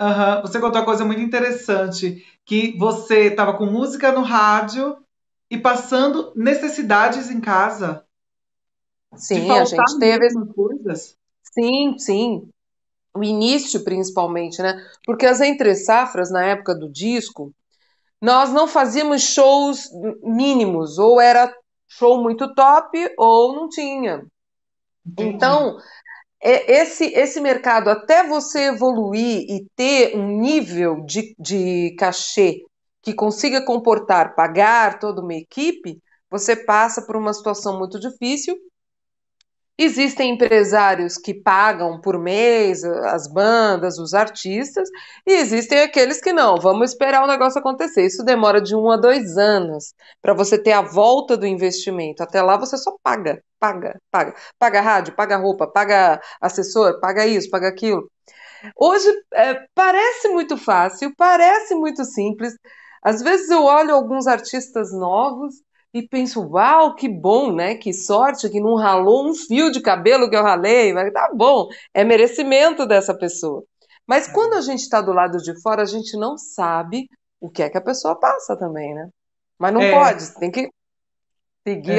Uhum. Você contou uma coisa muito interessante, que você estava com música no rádio e passando necessidades em casa. Sim, a gente teve coisas. Sim, sim. O início, principalmente, né? Porque as entre safras na época do disco, nós não fazíamos shows mínimos, ou era show muito top, ou não tinha. Entendi. Então, é, esse, esse mercado, até você evoluir e ter um nível de, de cachê que consiga comportar, pagar toda uma equipe, você passa por uma situação muito difícil Existem empresários que pagam por mês eh, as bandas, os artistas, e existem aqueles que não, vamos esperar o negócio acontecer. Isso demora de um a dois anos para você ter a volta do investimento. Até lá você só paga, paga, paga. Paga rádio, paga roupa, paga assessor, paga isso, paga aquilo. Hoje é, parece muito fácil, parece muito simples. Às vezes eu olho alguns artistas novos e penso, uau, que bom, né? Que sorte que não ralou um fio de cabelo que eu ralei, mas tá bom, é merecimento dessa pessoa. Mas é. quando a gente está do lado de fora, a gente não sabe o que é que a pessoa passa também, né? Mas não é. pode, tem que seguir é. a